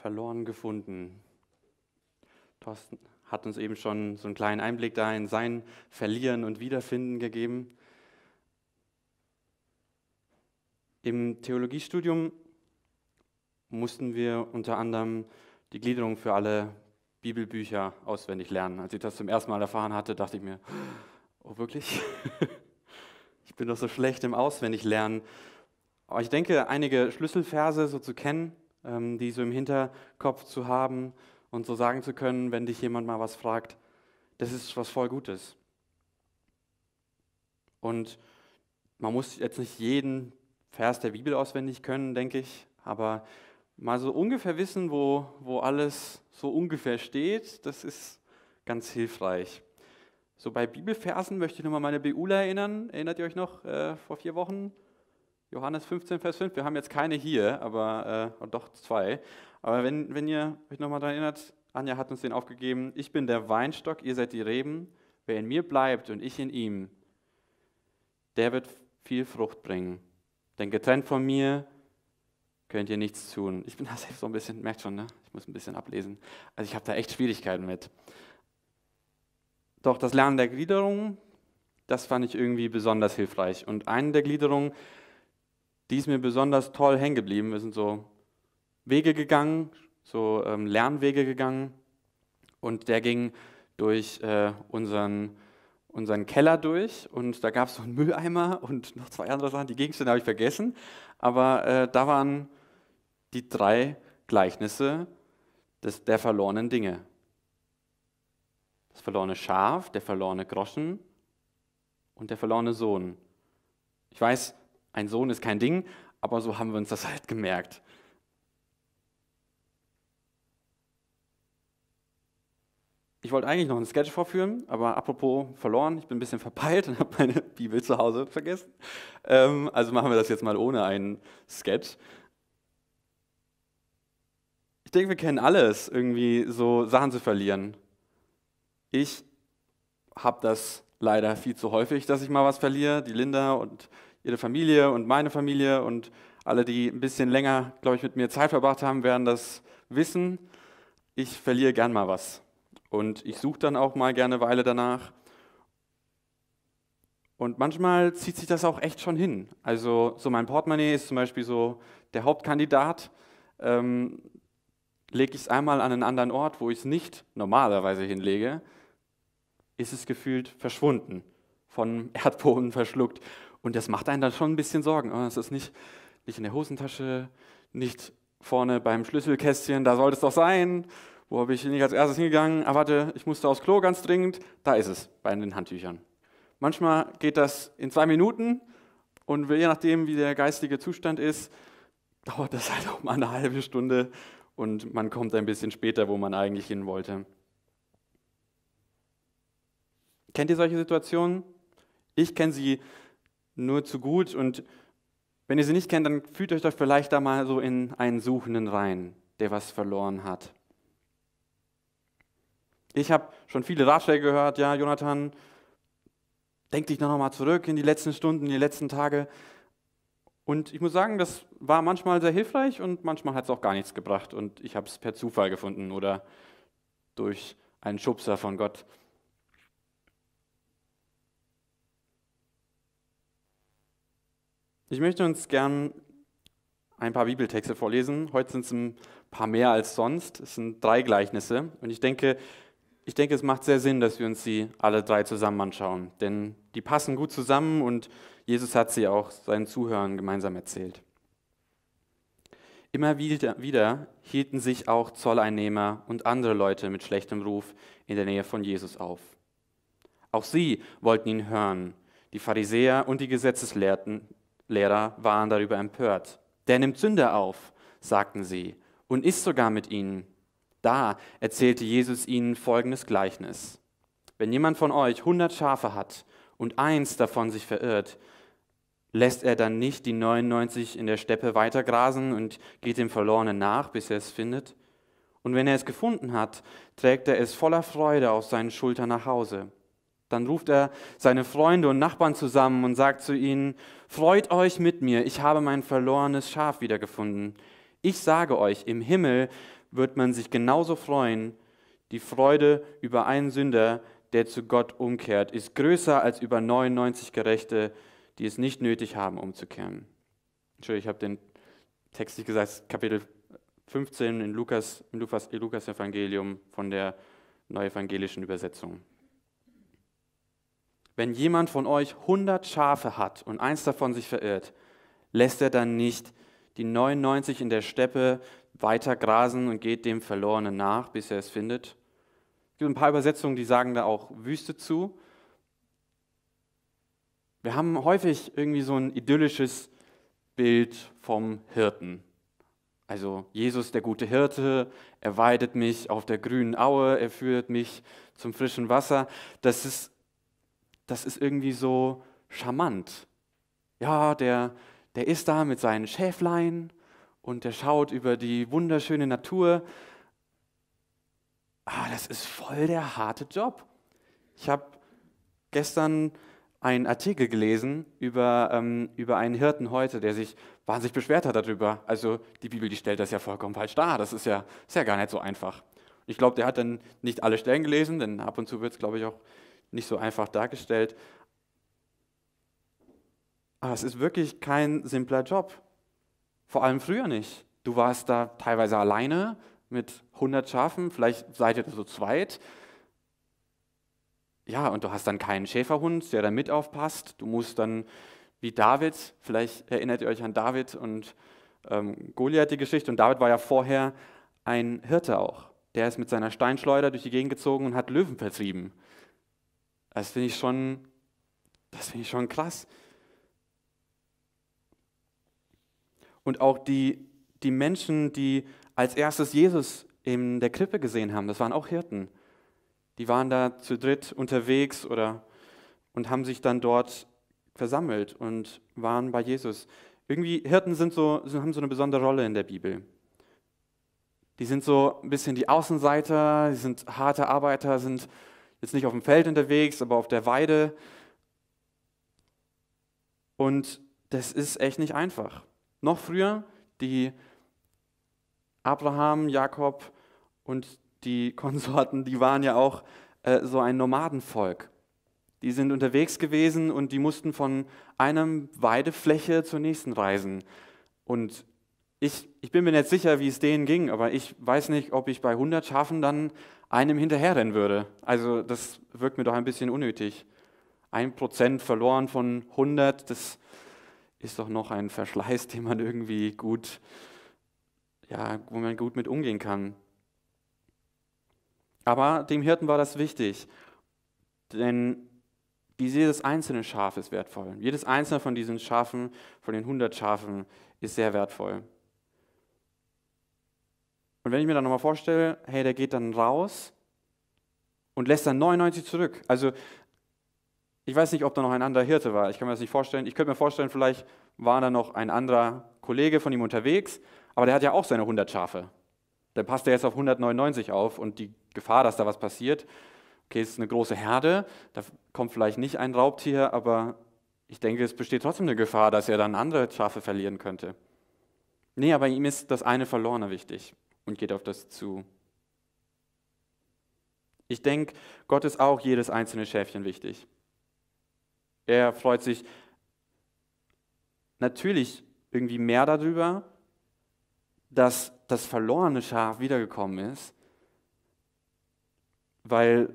verloren gefunden. Thorsten hat uns eben schon so einen kleinen Einblick da in sein Verlieren und Wiederfinden gegeben. Im Theologiestudium mussten wir unter anderem die Gliederung für alle Bibelbücher auswendig lernen. Als ich das zum ersten Mal erfahren hatte, dachte ich mir, oh wirklich? Ich bin doch so schlecht im Auswendiglernen. Aber ich denke, einige Schlüsselverse so zu kennen, ähm, die so im Hinterkopf zu haben und so sagen zu können, wenn dich jemand mal was fragt, das ist was voll Gutes. Und man muss jetzt nicht jeden Vers der Bibel auswendig können, denke ich, aber mal so ungefähr wissen, wo, wo alles so ungefähr steht, das ist ganz hilfreich. So bei Bibelversen möchte ich nochmal meine Beula erinnern. Erinnert ihr euch noch äh, vor vier Wochen? Johannes 15, Vers 5. Wir haben jetzt keine hier, aber äh, doch zwei. Aber wenn, wenn ihr euch nochmal daran erinnert, Anja hat uns den aufgegeben, ich bin der Weinstock, ihr seid die Reben. Wer in mir bleibt und ich in ihm, der wird viel Frucht bringen. Denn getrennt von mir könnt ihr nichts tun. Ich bin da selbst so ein bisschen, merkt schon, ne? ich muss ein bisschen ablesen. Also ich habe da echt Schwierigkeiten mit. Doch das Lernen der Gliederung, das fand ich irgendwie besonders hilfreich. Und eine der Gliederungen, die ist mir besonders toll hängen geblieben. Wir sind so Wege gegangen, so ähm, Lernwege gegangen. Und der ging durch äh, unseren, unseren Keller durch und da gab es so einen Mülleimer und noch zwei andere Sachen. Die Gegenstände habe ich vergessen, aber äh, da waren die drei Gleichnisse des, der verlorenen Dinge. Das verlorene Schaf, der verlorene Groschen und der verlorene Sohn. Ich weiß, ein Sohn ist kein Ding, aber so haben wir uns das halt gemerkt. Ich wollte eigentlich noch einen Sketch vorführen, aber apropos verloren, ich bin ein bisschen verpeilt und habe meine Bibel zu Hause vergessen. Ähm, also machen wir das jetzt mal ohne einen Sketch. Ich denke, wir kennen alles, irgendwie so Sachen zu verlieren. Ich habe das leider viel zu häufig, dass ich mal was verliere. Die Linda und ihre Familie und meine Familie und alle, die ein bisschen länger, glaube ich, mit mir Zeit verbracht haben, werden das wissen. Ich verliere gern mal was. Und ich suche dann auch mal gerne eine Weile danach. Und manchmal zieht sich das auch echt schon hin. Also so mein Portemonnaie ist zum Beispiel so der Hauptkandidat. Ähm, lege ich es einmal an einen anderen Ort, wo ich es nicht normalerweise hinlege, ist es gefühlt verschwunden, von Erdboden verschluckt. Und das macht einen dann schon ein bisschen Sorgen. Ah, es ist nicht, nicht in der Hosentasche, nicht vorne beim Schlüsselkästchen, da sollte es doch sein. Wo habe ich nicht als erstes hingegangen? Ah, warte, ich musste aufs Klo ganz dringend. Da ist es, bei den Handtüchern. Manchmal geht das in zwei Minuten und je nachdem, wie der geistige Zustand ist, dauert das halt auch mal eine halbe Stunde und man kommt ein bisschen später, wo man eigentlich hin wollte. Kennt ihr solche Situationen? Ich kenne sie nur zu gut. Und wenn ihr sie nicht kennt, dann fühlt euch doch vielleicht da mal so in einen Suchenden rein, der was verloren hat. Ich habe schon viele Ratschläge gehört, ja, Jonathan, denk dich noch mal zurück in die letzten Stunden, in die letzten Tage. Und ich muss sagen, das war manchmal sehr hilfreich und manchmal hat es auch gar nichts gebracht. Und ich habe es per Zufall gefunden oder durch einen Schubser von Gott. Ich möchte uns gern ein paar Bibeltexte vorlesen. Heute sind es ein paar mehr als sonst. Es sind drei Gleichnisse. Und ich denke, ich denke, es macht sehr Sinn, dass wir uns sie alle drei zusammen anschauen. Denn die passen gut zusammen und Jesus hat sie auch seinen Zuhörern gemeinsam erzählt. Immer wieder, wieder hielten sich auch Zolleinnehmer und andere Leute mit schlechtem Ruf in der Nähe von Jesus auf. Auch sie wollten ihn hören, die Pharisäer und die Gesetzeslehrten, Lehrer waren darüber empört. Der nimmt Sünder auf, sagten sie, und ist sogar mit ihnen. Da erzählte Jesus ihnen folgendes Gleichnis. Wenn jemand von euch hundert Schafe hat und eins davon sich verirrt, lässt er dann nicht die 99 in der Steppe weitergrasen und geht dem Verlorenen nach, bis er es findet? Und wenn er es gefunden hat, trägt er es voller Freude auf seinen Schultern nach Hause. Dann ruft er seine Freunde und Nachbarn zusammen und sagt zu ihnen, Freut euch mit mir, ich habe mein verlorenes Schaf wiedergefunden. Ich sage euch, im Himmel wird man sich genauso freuen. Die Freude über einen Sünder, der zu Gott umkehrt, ist größer als über 99 Gerechte, die es nicht nötig haben, umzukehren. Entschuldigung, ich habe den Text nicht gesagt, Kapitel 15 in Lukas, im Lukas, Lukas Evangelium von der Neuevangelischen Übersetzung wenn jemand von euch 100 Schafe hat und eins davon sich verirrt, lässt er dann nicht die 99 in der Steppe weiter grasen und geht dem Verlorenen nach, bis er es findet? Es gibt ein paar Übersetzungen, die sagen da auch Wüste zu. Wir haben häufig irgendwie so ein idyllisches Bild vom Hirten. Also Jesus, der gute Hirte, er weidet mich auf der grünen Aue, er führt mich zum frischen Wasser. Das ist das ist irgendwie so charmant. Ja, der, der ist da mit seinen Schäflein und der schaut über die wunderschöne Natur. Ah, das ist voll der harte Job. Ich habe gestern einen Artikel gelesen über, ähm, über einen Hirten heute, der sich wahnsinnig beschwert hat darüber. Also die Bibel, die stellt das ja vollkommen falsch dar. Das ist ja, ist ja gar nicht so einfach. Ich glaube, der hat dann nicht alle Stellen gelesen, denn ab und zu wird es, glaube ich, auch nicht so einfach dargestellt. Aber es ist wirklich kein simpler Job. Vor allem früher nicht. Du warst da teilweise alleine mit 100 Schafen, vielleicht seid ihr so zweit. Ja, und du hast dann keinen Schäferhund, der da mit aufpasst. Du musst dann, wie David, vielleicht erinnert ihr euch an David und ähm, Goliath die Geschichte. Und David war ja vorher ein Hirte auch. Der ist mit seiner Steinschleuder durch die Gegend gezogen und hat Löwen vertrieben. Das finde ich schon, ich schon krass. Und auch die, die Menschen, die als erstes Jesus in der Krippe gesehen haben, das waren auch Hirten. Die waren da zu dritt unterwegs oder und haben sich dann dort versammelt und waren bei Jesus. Irgendwie Hirten sind so, haben so eine besondere Rolle in der Bibel. Die sind so ein bisschen die Außenseiter, die sind harte Arbeiter, sind jetzt nicht auf dem Feld unterwegs, aber auf der Weide. Und das ist echt nicht einfach. Noch früher, die Abraham, Jakob und die Konsorten, die waren ja auch äh, so ein Nomadenvolk. Die sind unterwegs gewesen und die mussten von einer Weidefläche zur nächsten reisen. Und ich, ich bin mir nicht sicher, wie es denen ging, aber ich weiß nicht, ob ich bei 100 Schafen dann einem hinterherrennen würde. Also das wirkt mir doch ein bisschen unnötig. Ein Prozent verloren von 100, das ist doch noch ein Verschleiß, den man irgendwie gut, ja, wo man gut mit umgehen kann. Aber dem Hirten war das wichtig, denn jedes einzelne Schaf ist wertvoll. Jedes einzelne von diesen Schafen, von den 100 Schafen, ist sehr wertvoll. Und wenn ich mir dann nochmal vorstelle, hey, der geht dann raus und lässt dann 99 zurück. Also ich weiß nicht, ob da noch ein anderer Hirte war. Ich kann mir das nicht vorstellen. Ich könnte mir vorstellen, vielleicht war da noch ein anderer Kollege von ihm unterwegs, aber der hat ja auch seine 100 Schafe. Dann passt er jetzt auf 199 auf und die Gefahr, dass da was passiert, okay, es ist eine große Herde, da kommt vielleicht nicht ein Raubtier, aber ich denke, es besteht trotzdem eine Gefahr, dass er dann andere Schafe verlieren könnte. Nee, aber ihm ist das eine verlorene wichtig und geht auf das zu. Ich denke, Gott ist auch jedes einzelne Schäfchen wichtig. Er freut sich natürlich irgendwie mehr darüber, dass das verlorene Schaf wiedergekommen ist, weil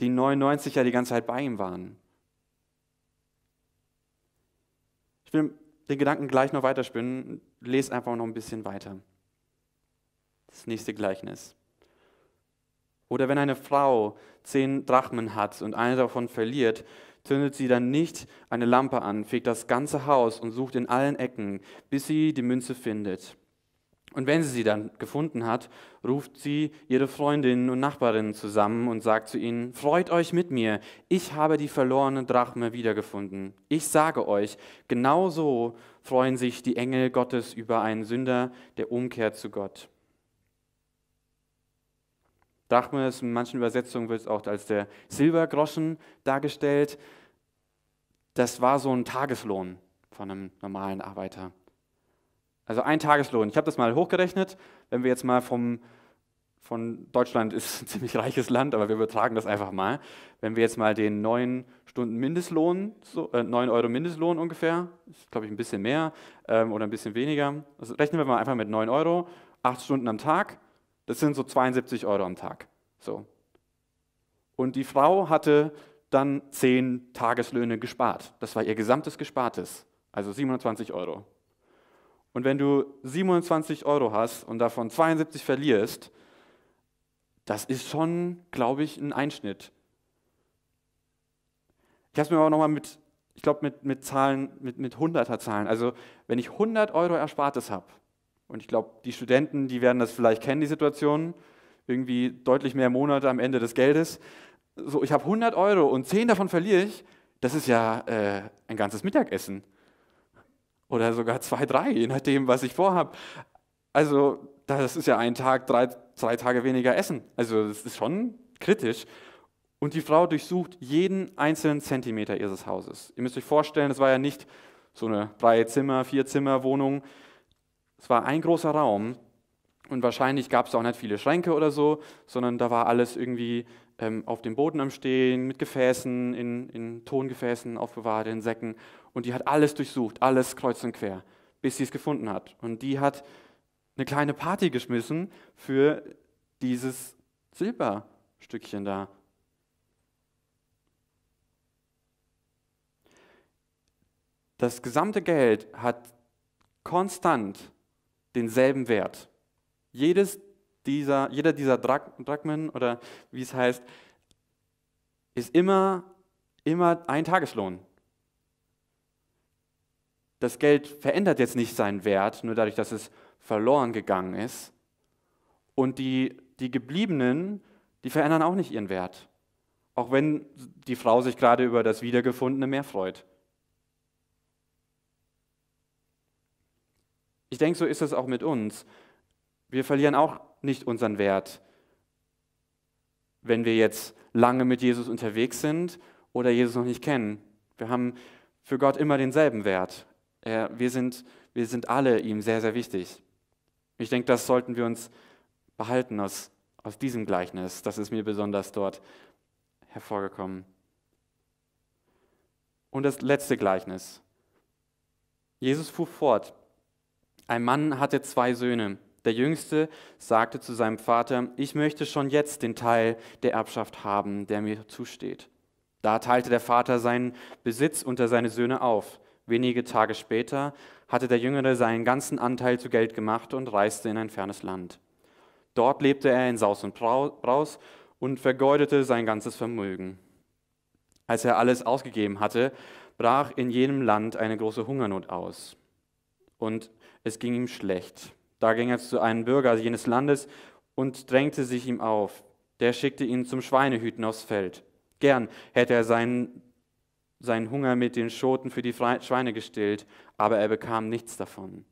die 99 ja die ganze Zeit bei ihm waren. Ich will den Gedanken gleich noch weiterspinnen, lese einfach noch ein bisschen weiter. Das nächste Gleichnis. Oder wenn eine Frau zehn Drachmen hat und eine davon verliert, zündet sie dann nicht eine Lampe an, fegt das ganze Haus und sucht in allen Ecken, bis sie die Münze findet. Und wenn sie sie dann gefunden hat, ruft sie ihre Freundinnen und Nachbarinnen zusammen und sagt zu ihnen, Freut euch mit mir, ich habe die verlorene Drachme wiedergefunden. Ich sage euch, genau so freuen sich die Engel Gottes über einen Sünder, der umkehrt zu Gott. Drachmas, in manchen Übersetzungen wird es auch als der Silbergroschen dargestellt. Das war so ein Tageslohn von einem normalen Arbeiter. Also ein Tageslohn. Ich habe das mal hochgerechnet. Wenn wir jetzt mal vom, von Deutschland ist ein ziemlich reiches Land, aber wir übertragen das einfach mal. Wenn wir jetzt mal den 9 Stunden Mindestlohn, so, äh, 9 Euro Mindestlohn ungefähr, ist glaube ich ein bisschen mehr ähm, oder ein bisschen weniger. Also rechnen wir mal einfach mit 9 Euro, 8 Stunden am Tag, das sind so 72 Euro am Tag. So. Und die Frau hatte dann 10 Tageslöhne gespart. Das war ihr gesamtes Gespartes, also 27 Euro. Und wenn du 27 Euro hast und davon 72 verlierst, das ist schon, glaube ich, ein Einschnitt. Ich habe es mir aber nochmal mit, ich glaube, mit, mit Zahlen, mit, mit 100er Zahlen. Also, wenn ich 100 Euro Erspartes habe und ich glaube, die Studenten, die werden das vielleicht kennen, die Situation. Irgendwie deutlich mehr Monate am Ende des Geldes. So, ich habe 100 Euro und 10 davon verliere ich. Das ist ja äh, ein ganzes Mittagessen. Oder sogar zwei, drei, je nachdem, was ich vorhabe. Also, das ist ja ein Tag, drei, drei Tage weniger Essen. Also, das ist schon kritisch. Und die Frau durchsucht jeden einzelnen Zentimeter ihres Hauses. Ihr müsst euch vorstellen, es war ja nicht so eine drei Zimmer, vier Zimmer Wohnung, es war ein großer Raum und wahrscheinlich gab es auch nicht viele Schränke oder so, sondern da war alles irgendwie ähm, auf dem Boden am Stehen, mit Gefäßen, in, in Tongefäßen aufbewahrt, in Säcken. Und die hat alles durchsucht, alles kreuz und quer, bis sie es gefunden hat. Und die hat eine kleine Party geschmissen für dieses Silberstückchen da. Das gesamte Geld hat konstant denselben Wert. Jedes dieser, jeder dieser Drachmen oder wie es heißt, ist immer, immer ein Tageslohn. Das Geld verändert jetzt nicht seinen Wert, nur dadurch, dass es verloren gegangen ist. Und die, die Gebliebenen, die verändern auch nicht ihren Wert. Auch wenn die Frau sich gerade über das Wiedergefundene mehr freut. Ich denke, so ist es auch mit uns. Wir verlieren auch nicht unseren Wert, wenn wir jetzt lange mit Jesus unterwegs sind oder Jesus noch nicht kennen. Wir haben für Gott immer denselben Wert. wir, sind, wir sind alle ihm sehr, sehr wichtig. Ich denke, das sollten wir uns behalten aus, aus diesem Gleichnis. Das ist mir besonders dort hervorgekommen. Und das letzte Gleichnis. Jesus fuhr fort ein Mann hatte zwei Söhne. Der jüngste sagte zu seinem Vater, ich möchte schon jetzt den Teil der Erbschaft haben, der mir zusteht. Da teilte der Vater seinen Besitz unter seine Söhne auf. Wenige Tage später hatte der Jüngere seinen ganzen Anteil zu Geld gemacht und reiste in ein fernes Land. Dort lebte er in Saus und Braus und vergeudete sein ganzes Vermögen. Als er alles ausgegeben hatte, brach in jenem Land eine große Hungernot aus. Und es ging ihm schlecht. Da ging er zu einem Bürger jenes Landes und drängte sich ihm auf. Der schickte ihn zum Schweinehüten aufs Feld. Gern hätte er seinen, seinen Hunger mit den Schoten für die Schweine gestillt, aber er bekam nichts davon.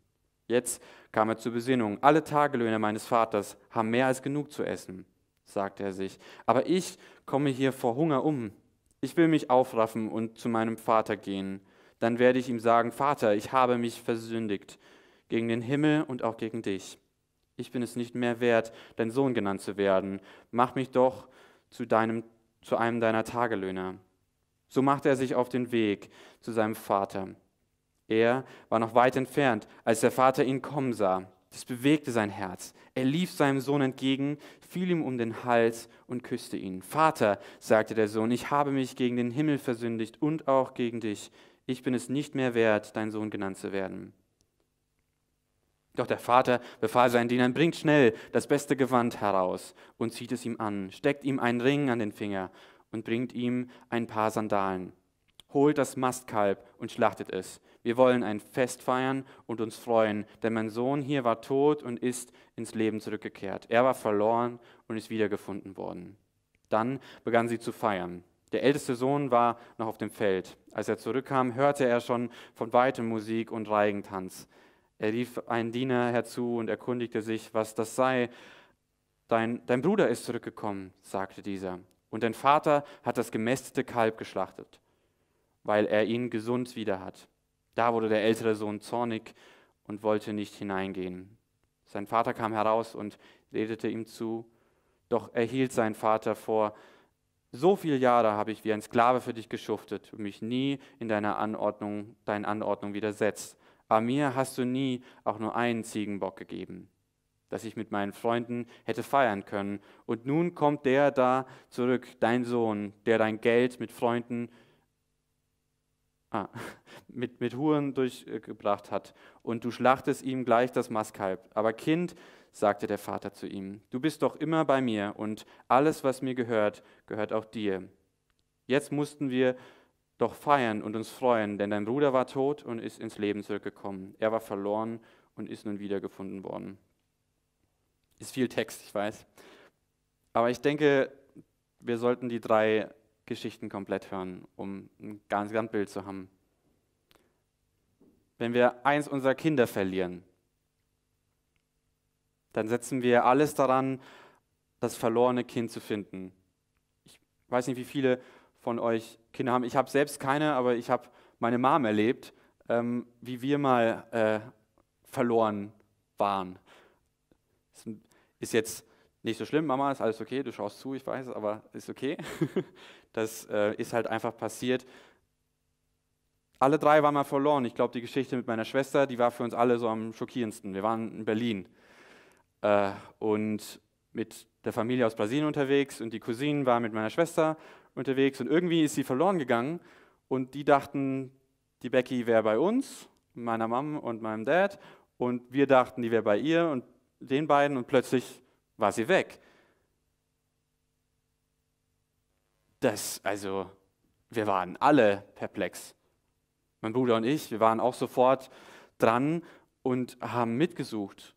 Jetzt kam er zur Besinnung. Alle Tagelöhne meines Vaters haben mehr als genug zu essen, sagte er sich. Aber ich komme hier vor Hunger um. Ich will mich aufraffen und zu meinem Vater gehen. Dann werde ich ihm sagen, Vater, ich habe mich versündigt gegen den Himmel und auch gegen dich. Ich bin es nicht mehr wert, dein Sohn genannt zu werden. Mach mich doch zu, deinem, zu einem deiner Tagelöhner. So machte er sich auf den Weg zu seinem Vater. Er war noch weit entfernt, als der Vater ihn kommen sah. Das bewegte sein Herz. Er lief seinem Sohn entgegen, fiel ihm um den Hals und küsste ihn. Vater, sagte der Sohn, ich habe mich gegen den Himmel versündigt und auch gegen dich. Ich bin es nicht mehr wert, dein Sohn genannt zu werden. Doch der Vater befahl seinen Dienern, bringt schnell das beste Gewand heraus und zieht es ihm an, steckt ihm einen Ring an den Finger und bringt ihm ein paar Sandalen. Holt das Mastkalb und schlachtet es. Wir wollen ein Fest feiern und uns freuen, denn mein Sohn hier war tot und ist ins Leben zurückgekehrt. Er war verloren und ist wiedergefunden worden. Dann begann sie zu feiern. Der älteste Sohn war noch auf dem Feld. Als er zurückkam, hörte er schon von weitem Musik und Reigentanz. Er rief einen Diener herzu und erkundigte sich, was das sei. Dein, dein Bruder ist zurückgekommen, sagte dieser, und dein Vater hat das gemästete Kalb geschlachtet, weil er ihn gesund wieder hat. Da wurde der ältere Sohn zornig und wollte nicht hineingehen. Sein Vater kam heraus und redete ihm zu, doch er hielt seinen Vater vor, so viele Jahre habe ich wie ein Sklave für dich geschuftet und mich nie in deiner Anordnung, deinen Anordnungen widersetzt aber mir hast du nie auch nur einen Ziegenbock gegeben, dass ich mit meinen Freunden hätte feiern können. Und nun kommt der da zurück, dein Sohn, der dein Geld mit Freunden, ah, mit, mit Huren durchgebracht hat. Und du schlachtest ihm gleich das Maskalb. Aber Kind, sagte der Vater zu ihm, du bist doch immer bei mir und alles, was mir gehört, gehört auch dir. Jetzt mussten wir doch feiern und uns freuen, denn dein Bruder war tot und ist ins Leben zurückgekommen. Er war verloren und ist nun wiedergefunden worden. Ist viel Text, ich weiß. Aber ich denke, wir sollten die drei Geschichten komplett hören, um ein ganz Bild zu haben. Wenn wir eins unserer Kinder verlieren, dann setzen wir alles daran, das verlorene Kind zu finden. Ich weiß nicht, wie viele von euch Kinder haben. Ich habe selbst keine, aber ich habe meine Mom erlebt, ähm, wie wir mal äh, verloren waren. Ist jetzt nicht so schlimm, Mama, ist alles okay, du schaust zu, ich weiß aber ist okay. das äh, ist halt einfach passiert. Alle drei waren mal verloren. Ich glaube, die Geschichte mit meiner Schwester, die war für uns alle so am schockierendsten. Wir waren in Berlin äh, und mit der Familie aus Brasilien unterwegs und die Cousine war mit meiner Schwester unterwegs und irgendwie ist sie verloren gegangen und die dachten, die Becky wäre bei uns, meiner Mom und meinem Dad und wir dachten, die wäre bei ihr und den beiden und plötzlich war sie weg. Das, also, wir waren alle perplex. Mein Bruder und ich, wir waren auch sofort dran und haben mitgesucht.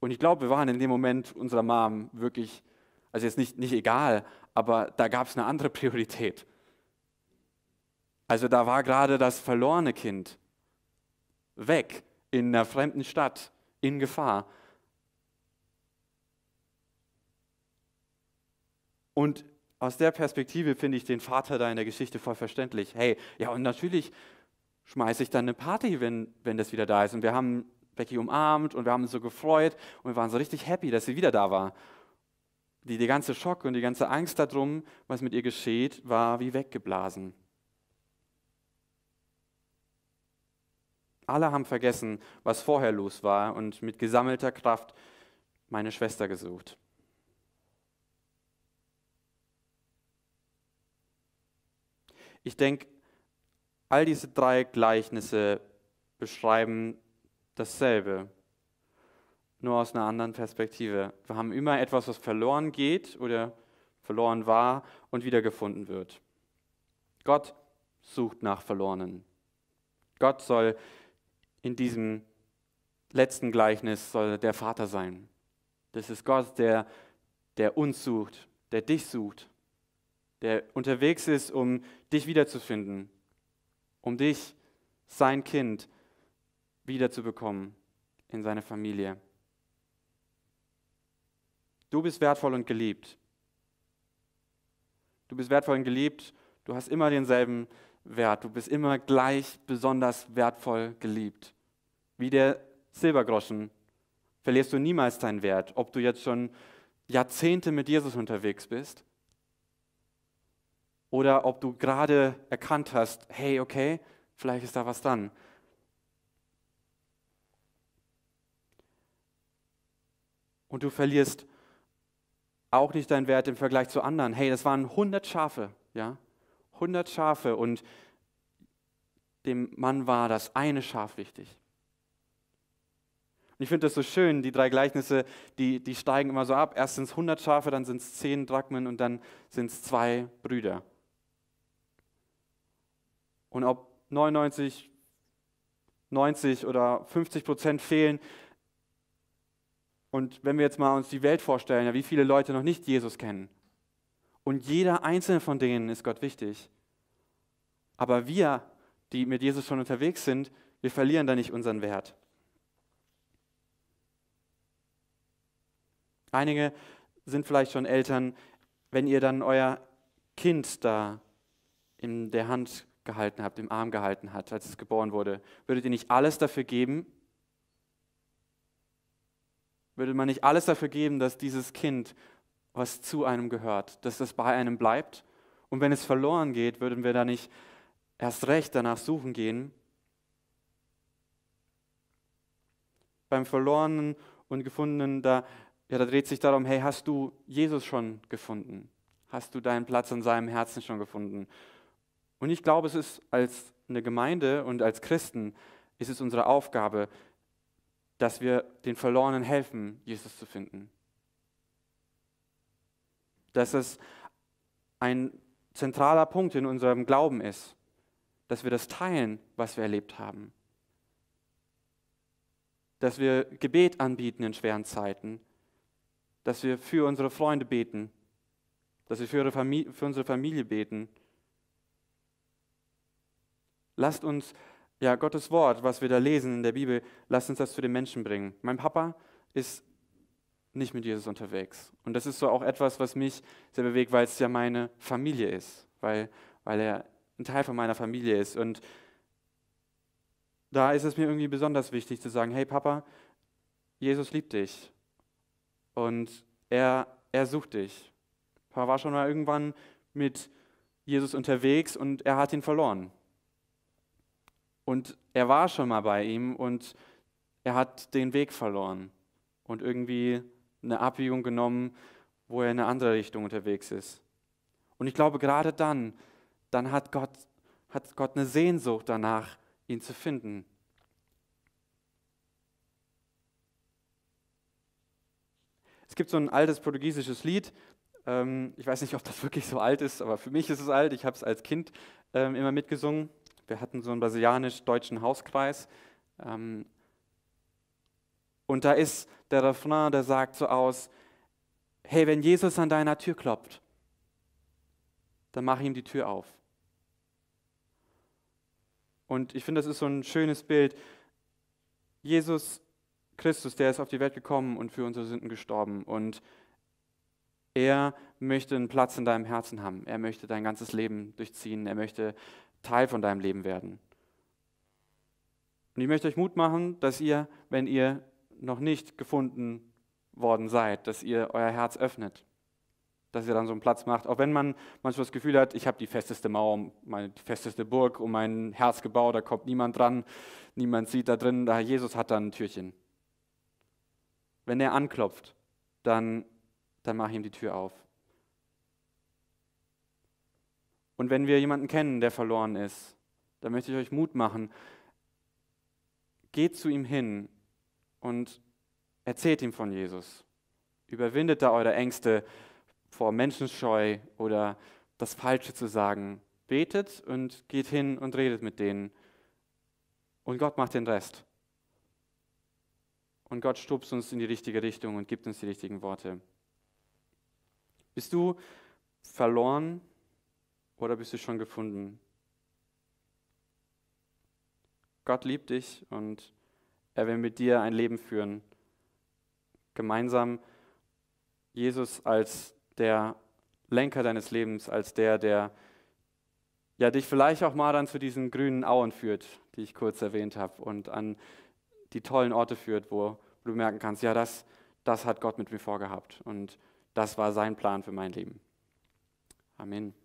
Und ich glaube, wir waren in dem Moment unserer Mom wirklich, also jetzt nicht, nicht egal, aber da gab es eine andere Priorität. Also da war gerade das verlorene Kind weg in einer fremden Stadt, in Gefahr. Und aus der Perspektive finde ich den Vater da in der Geschichte voll verständlich. Hey, ja, und natürlich schmeiße ich dann eine Party, wenn, wenn das wieder da ist. Und wir haben Becky umarmt und wir haben uns so gefreut und wir waren so richtig happy, dass sie wieder da war. Die, die ganze Schock und die ganze Angst darum, was mit ihr geschieht, war wie weggeblasen. Alle haben vergessen, was vorher los war und mit gesammelter Kraft meine Schwester gesucht. Ich denke, all diese drei Gleichnisse beschreiben dasselbe, nur aus einer anderen Perspektive. Wir haben immer etwas, was verloren geht oder verloren war und wiedergefunden wird. Gott sucht nach Verlorenen. Gott soll in diesem letzten Gleichnis soll der Vater sein. Das ist Gott, der, der uns sucht, der dich sucht, der unterwegs ist, um dich wiederzufinden, um dich, sein Kind, wiederzubekommen in seine Familie. Du bist wertvoll und geliebt. Du bist wertvoll und geliebt. Du hast immer denselben Wert. Du bist immer gleich besonders wertvoll geliebt. Wie der Silbergroschen verlierst du niemals deinen Wert, ob du jetzt schon Jahrzehnte mit Jesus unterwegs bist oder ob du gerade erkannt hast, hey, okay, vielleicht ist da was dran. Und du verlierst auch nicht dein Wert im Vergleich zu anderen. Hey, das waren 100 Schafe, ja? 100 Schafe und dem Mann war das eine Schaf wichtig. Und ich finde das so schön, die drei Gleichnisse, die, die steigen immer so ab. Erst sind es 100 Schafe, dann sind es 10 Drachmen und dann sind es zwei Brüder. Und ob 99, 90 oder 50 Prozent fehlen, und wenn wir jetzt mal uns die Welt vorstellen, ja, wie viele Leute noch nicht Jesus kennen. Und jeder einzelne von denen ist Gott wichtig. Aber wir, die mit Jesus schon unterwegs sind, wir verlieren da nicht unseren Wert. Einige sind vielleicht schon Eltern, wenn ihr dann euer Kind da in der Hand gehalten habt, im Arm gehalten habt, als es geboren wurde, würdet ihr nicht alles dafür geben, würde man nicht alles dafür geben, dass dieses Kind, was zu einem gehört, dass das bei einem bleibt? Und wenn es verloren geht, würden wir da nicht erst recht danach suchen gehen? Beim Verlorenen und Gefundenen, da, ja, da dreht sich darum, hey, hast du Jesus schon gefunden? Hast du deinen Platz in seinem Herzen schon gefunden? Und ich glaube, es ist als eine Gemeinde und als Christen, ist es unsere Aufgabe, dass wir den Verlorenen helfen, Jesus zu finden. Dass es ein zentraler Punkt in unserem Glauben ist, dass wir das teilen, was wir erlebt haben. Dass wir Gebet anbieten in schweren Zeiten. Dass wir für unsere Freunde beten. Dass wir für, Familie, für unsere Familie beten. Lasst uns ja, Gottes Wort, was wir da lesen in der Bibel, lasst uns das zu den Menschen bringen. Mein Papa ist nicht mit Jesus unterwegs. Und das ist so auch etwas, was mich sehr bewegt, weil es ja meine Familie ist, weil, weil er ein Teil von meiner Familie ist. Und da ist es mir irgendwie besonders wichtig zu sagen, hey Papa, Jesus liebt dich und er, er sucht dich. Papa war schon mal irgendwann mit Jesus unterwegs und er hat ihn verloren. Und er war schon mal bei ihm und er hat den Weg verloren und irgendwie eine Abbiegung genommen, wo er in eine andere Richtung unterwegs ist. Und ich glaube, gerade dann, dann hat Gott, hat Gott eine Sehnsucht danach, ihn zu finden. Es gibt so ein altes portugiesisches Lied. Ähm, ich weiß nicht, ob das wirklich so alt ist, aber für mich ist es alt. Ich habe es als Kind ähm, immer mitgesungen. Wir hatten so einen brasilianisch-deutschen Hauskreis. Ähm, und da ist der Refrain, der sagt so aus, hey, wenn Jesus an deiner Tür klopft, dann mach ihm die Tür auf. Und ich finde, das ist so ein schönes Bild. Jesus Christus, der ist auf die Welt gekommen und für unsere Sünden gestorben. Und er möchte einen Platz in deinem Herzen haben. Er möchte dein ganzes Leben durchziehen. Er möchte Teil von deinem Leben werden. Und ich möchte euch Mut machen, dass ihr, wenn ihr noch nicht gefunden worden seid, dass ihr euer Herz öffnet, dass ihr dann so einen Platz macht. Auch wenn man manchmal das Gefühl hat, ich habe die festeste Mauer, meine, die festeste Burg um mein Herz gebaut, da kommt niemand dran, niemand sieht da drin, da Jesus hat da ein Türchen. Wenn er anklopft, dann, dann mach ihm die Tür auf. Und wenn wir jemanden kennen, der verloren ist, dann möchte ich euch Mut machen. Geht zu ihm hin und erzählt ihm von Jesus. Überwindet da eure Ängste vor Menschenscheu oder das Falsche zu sagen. Betet und geht hin und redet mit denen. Und Gott macht den Rest. Und Gott stupst uns in die richtige Richtung und gibt uns die richtigen Worte. Bist du verloren oder bist du schon gefunden? Gott liebt dich und er will mit dir ein Leben führen. Gemeinsam Jesus als der Lenker deines Lebens, als der, der ja, dich vielleicht auch mal dann zu diesen grünen Auen führt, die ich kurz erwähnt habe, und an die tollen Orte führt, wo du merken kannst, ja, das, das hat Gott mit mir vorgehabt und das war sein Plan für mein Leben. Amen.